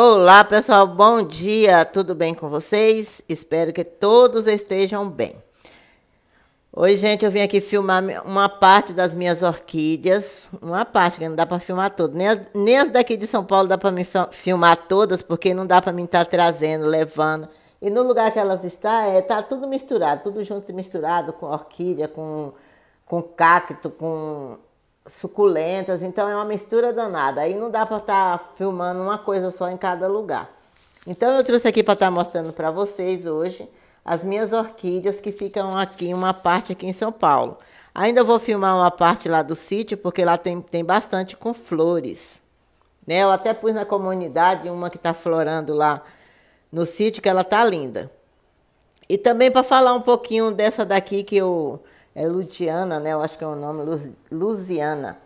Olá, pessoal, bom dia, tudo bem com vocês? Espero que todos estejam bem. Oi, gente, eu vim aqui filmar uma parte das minhas orquídeas, uma parte, que não dá para filmar todas, nem, as, nem as daqui de São Paulo dá para me filmar todas, porque não dá para me estar tá trazendo, levando. E no lugar que elas estão, é, tá tudo misturado, tudo junto e misturado, com orquídea, com, com cacto, com suculentas, então é uma mistura danada. Aí não dá para estar tá filmando uma coisa só em cada lugar. Então eu trouxe aqui para estar tá mostrando para vocês hoje as minhas orquídeas que ficam aqui, uma parte aqui em São Paulo. Ainda vou filmar uma parte lá do sítio, porque lá tem, tem bastante com flores. Né? Eu até pus na comunidade uma que está florando lá no sítio, que ela tá linda. E também para falar um pouquinho dessa daqui que eu é Lutiana, né? Eu acho que é o nome, Luz, Luziana.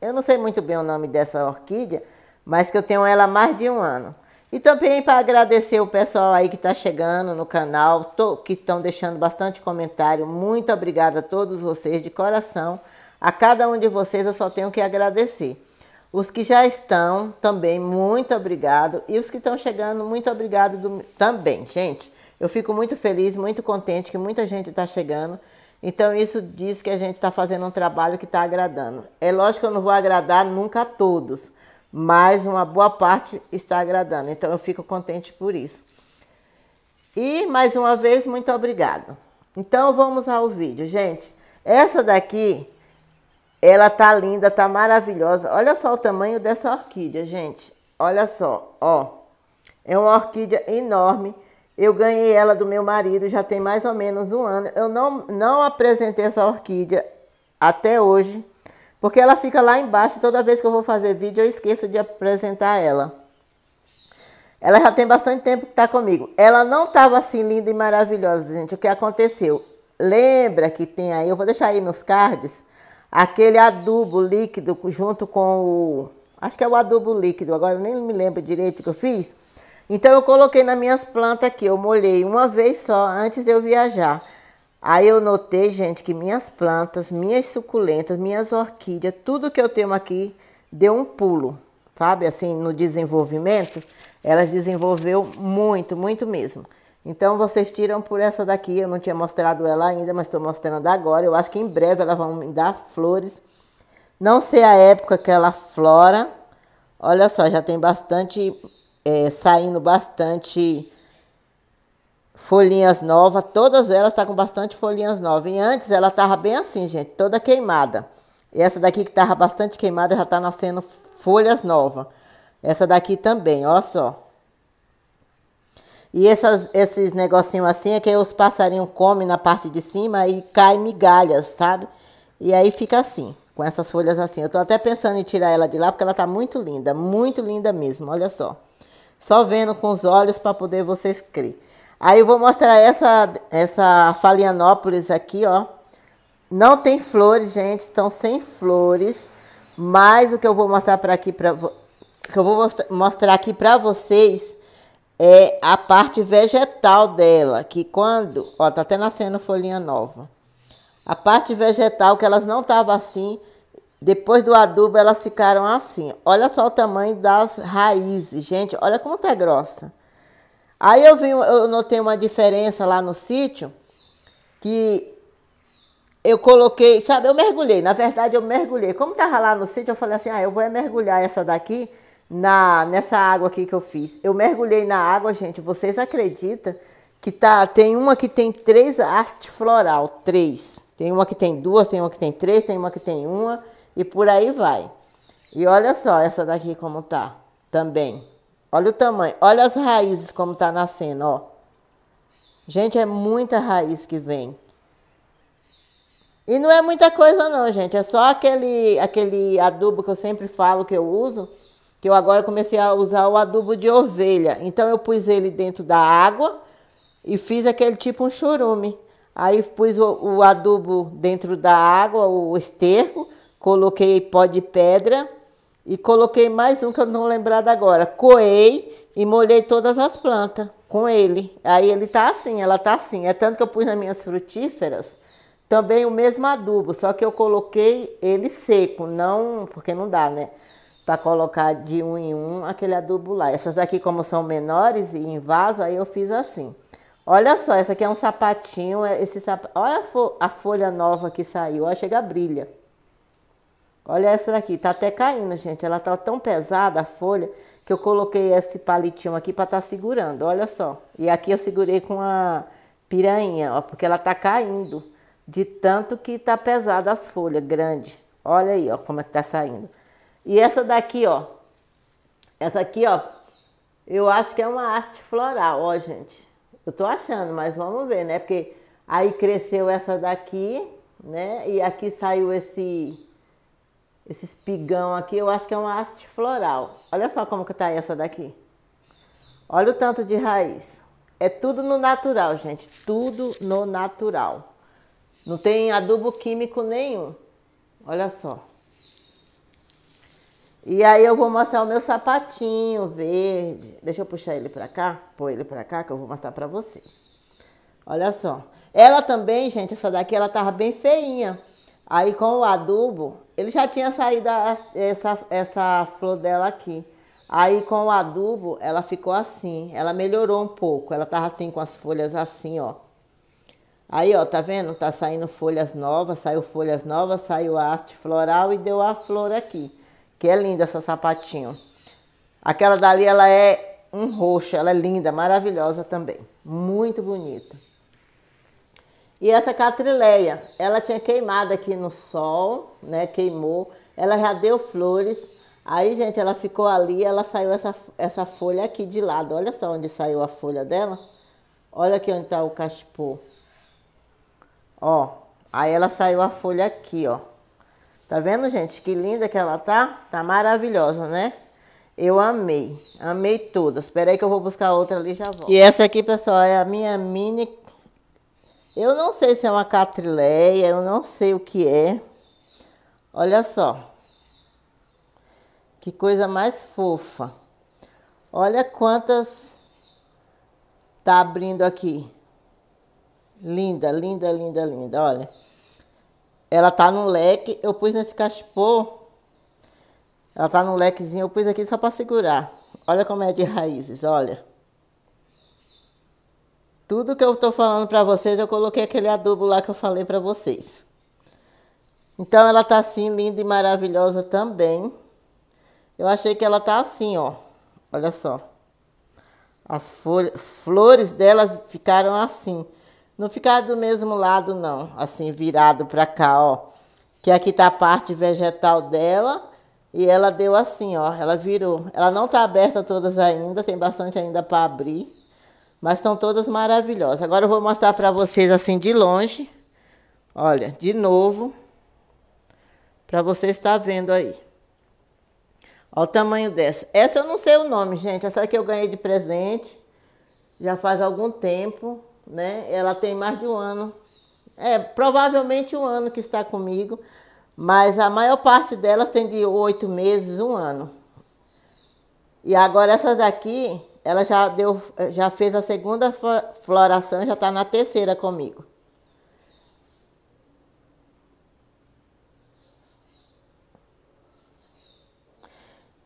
Eu não sei muito bem o nome dessa orquídea, mas que eu tenho ela há mais de um ano. E também para agradecer o pessoal aí que está chegando no canal, tô, que estão deixando bastante comentário. Muito obrigada a todos vocês de coração. A cada um de vocês eu só tenho que agradecer. Os que já estão também, muito obrigado. E os que estão chegando, muito obrigado do, também, gente. Eu fico muito feliz, muito contente que muita gente está chegando. Então, isso diz que a gente está fazendo um trabalho que está agradando. É lógico que eu não vou agradar nunca a todos, mas uma boa parte está agradando. Então, eu fico contente por isso. E, mais uma vez, muito obrigado. Então, vamos ao vídeo, gente. Essa daqui, ela tá linda, tá maravilhosa. Olha só o tamanho dessa orquídea, gente. Olha só, ó. É uma orquídea enorme eu ganhei ela do meu marido já tem mais ou menos um ano. Eu não, não apresentei essa orquídea até hoje, porque ela fica lá embaixo. Toda vez que eu vou fazer vídeo, eu esqueço de apresentar ela. Ela já tem bastante tempo que está comigo. Ela não estava assim linda e maravilhosa, gente. O que aconteceu? Lembra que tem aí, eu vou deixar aí nos cards, aquele adubo líquido junto com o... Acho que é o adubo líquido, agora eu nem me lembro direito que eu fiz então eu coloquei nas minhas plantas aqui, eu molhei uma vez só antes de eu viajar. Aí eu notei, gente, que minhas plantas, minhas suculentas, minhas orquídeas, tudo que eu tenho aqui deu um pulo, sabe? Assim, no desenvolvimento, elas desenvolveu muito, muito mesmo. Então vocês tiram por essa daqui, eu não tinha mostrado ela ainda, mas estou mostrando agora. Eu acho que em breve elas vão me dar flores. Não sei a época que ela flora. Olha só, já tem bastante é, saindo bastante folhinhas novas, todas elas estão tá com bastante folhinhas novas. E antes ela estava bem assim, gente, toda queimada. E essa daqui que estava bastante queimada já está nascendo folhas novas. Essa daqui também, olha só. E essas, esses negocinhos assim é que os passarinhos comem na parte de cima e caem migalhas, sabe? E aí fica assim, com essas folhas assim. Eu tô até pensando em tirar ela de lá porque ela tá muito linda, muito linda mesmo, olha só. Só vendo com os olhos para poder vocês crer. Aí eu vou mostrar essa, essa Falianópolis aqui, ó. Não tem flores, gente, estão sem flores. Mas o que eu vou mostrar para aqui para que eu vou mostrar aqui para vocês é a parte vegetal dela, que quando, ó, tá até nascendo folhinha nova. A parte vegetal que elas não estavam assim, depois do adubo, elas ficaram assim. Olha só o tamanho das raízes, gente. Olha como tá grossa. Aí eu, vi, eu notei uma diferença lá no sítio, que eu coloquei, sabe, eu mergulhei. Na verdade, eu mergulhei. Como tava lá no sítio, eu falei assim, ah, eu vou mergulhar essa daqui na nessa água aqui que eu fiz. Eu mergulhei na água, gente. Vocês acreditam que tá? Tem uma que tem três haste floral, três. Tem uma que tem duas, tem uma que tem três, tem uma que tem uma e por aí vai. E olha só essa daqui como tá também. Olha o tamanho, olha as raízes como tá nascendo, ó. Gente, é muita raiz que vem. E não é muita coisa não, gente, é só aquele aquele adubo que eu sempre falo que eu uso, que eu agora comecei a usar o adubo de ovelha. Então eu pus ele dentro da água e fiz aquele tipo um churume. Aí pus o, o adubo dentro da água, o esterco, coloquei pó de pedra e coloquei mais um que eu não lembrado agora. Coei e molhei todas as plantas com ele. Aí ele tá assim, ela tá assim. É tanto que eu pus nas minhas frutíferas também o mesmo adubo, só que eu coloquei ele seco, não, porque não dá, né? Para colocar de um em um aquele adubo lá. Essas daqui, como são menores e em vaso, aí eu fiz assim. Olha só, essa aqui é um sapatinho. É esse sap... Olha a, fo... a folha nova que saiu, ó, chega brilha. Olha essa daqui, tá até caindo, gente. Ela tá tão pesada a folha que eu coloquei esse palitinho aqui para estar tá segurando. Olha só. E aqui eu segurei com a piranha, ó, porque ela tá caindo de tanto que tá pesada as folhas, grande. Olha aí, ó, como é que tá saindo. E essa daqui, ó. Essa aqui, ó, eu acho que é uma haste floral, ó, gente. Eu tô achando, mas vamos ver, né? Porque aí cresceu essa daqui, né? E aqui saiu esse esse espigão aqui, eu acho que é uma haste floral. Olha só como que tá essa daqui. Olha o tanto de raiz. É tudo no natural, gente. Tudo no natural. Não tem adubo químico nenhum. Olha só. E aí eu vou mostrar o meu sapatinho verde. Deixa eu puxar ele pra cá. Pôr ele pra cá que eu vou mostrar pra vocês. Olha só. Ela também, gente, essa daqui, ela tava bem feinha. Aí com o adubo, ele já tinha saído essa, essa flor dela aqui. Aí com o adubo, ela ficou assim, ela melhorou um pouco. Ela tava assim com as folhas assim, ó. Aí, ó, tá vendo? Tá saindo folhas novas, saiu folhas novas, saiu a haste floral e deu a flor aqui. Que é linda essa sapatinho. Aquela dali, ela é um roxo, ela é linda, maravilhosa também. Muito bonita. E essa catrileia, ela tinha queimado aqui no sol, né? Queimou. Ela já deu flores. Aí, gente, ela ficou ali, ela saiu essa, essa folha aqui de lado. Olha só onde saiu a folha dela. Olha aqui onde está o cachepô. Ó, aí ela saiu a folha aqui, ó. Tá vendo, gente? Que linda que ela tá. Tá maravilhosa, né? Eu amei. Amei todas. Espera aí que eu vou buscar outra ali e já volto. E essa aqui, pessoal, é a minha mini eu não sei se é uma catrileia, eu não sei o que é. Olha só. Que coisa mais fofa. Olha quantas tá abrindo aqui. Linda, linda, linda, linda. Olha. Ela tá no leque. Eu pus nesse cachepô. Ela tá no lequezinho. Eu pus aqui só para segurar. Olha como é de raízes, olha. Tudo que eu estou falando para vocês, eu coloquei aquele adubo lá que eu falei para vocês. Então, ela tá assim, linda e maravilhosa também. Eu achei que ela tá assim, ó. Olha só. As flores dela ficaram assim. Não ficaram do mesmo lado, não. Assim, virado para cá, ó. Que aqui tá a parte vegetal dela. E ela deu assim, ó. Ela virou. Ela não tá aberta todas ainda. Tem bastante ainda para abrir. Mas estão todas maravilhosas. Agora eu vou mostrar para vocês assim de longe. Olha, de novo. Para você estar vendo aí. Olha o tamanho dessa. Essa eu não sei o nome, gente. Essa aqui eu ganhei de presente. Já faz algum tempo, né? Ela tem mais de um ano. É, provavelmente um ano que está comigo. Mas a maior parte delas tem de oito meses, um ano. E agora essa daqui ela já deu, já fez a segunda floração, já está na terceira comigo.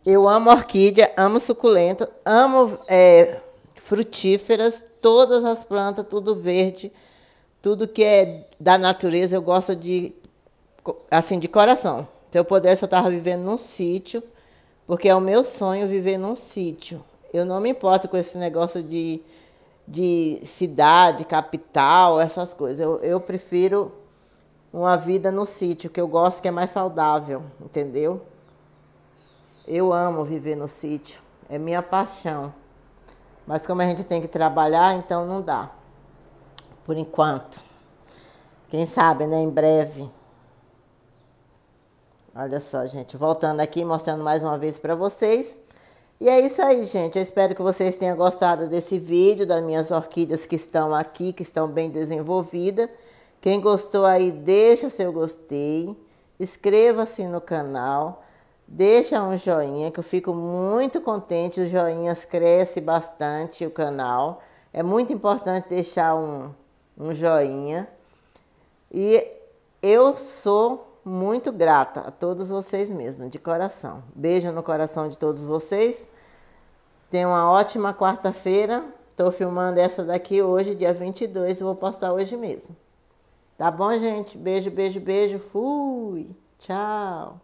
Eu amo orquídea, amo suculenta, amo é, frutíferas, todas as plantas, tudo verde, tudo que é da natureza, eu gosto de, assim, de coração. Se eu pudesse, eu estava vivendo num sítio, porque é o meu sonho viver num sítio. Eu não me importo com esse negócio de, de cidade, capital, essas coisas. Eu, eu prefiro uma vida no sítio, que eu gosto que é mais saudável, entendeu? Eu amo viver no sítio, é minha paixão. Mas como a gente tem que trabalhar, então não dá. Por enquanto. Quem sabe, né? Em breve. Olha só, gente. Voltando aqui, mostrando mais uma vez para vocês e é isso aí, gente. Eu espero que vocês tenham gostado desse vídeo, das minhas orquídeas que estão aqui, que estão bem desenvolvidas. Quem gostou aí, deixa seu gostei, inscreva-se no canal, deixa um joinha, que eu fico muito contente. Os joinhas cresce bastante o canal. É muito importante deixar um, um joinha. E eu sou muito grata a todos vocês mesmo, de coração. Beijo no coração de todos vocês. Tenham uma ótima quarta-feira. Estou filmando essa daqui hoje, dia 22, e vou postar hoje mesmo. Tá bom, gente? Beijo, beijo, beijo. Fui. Tchau.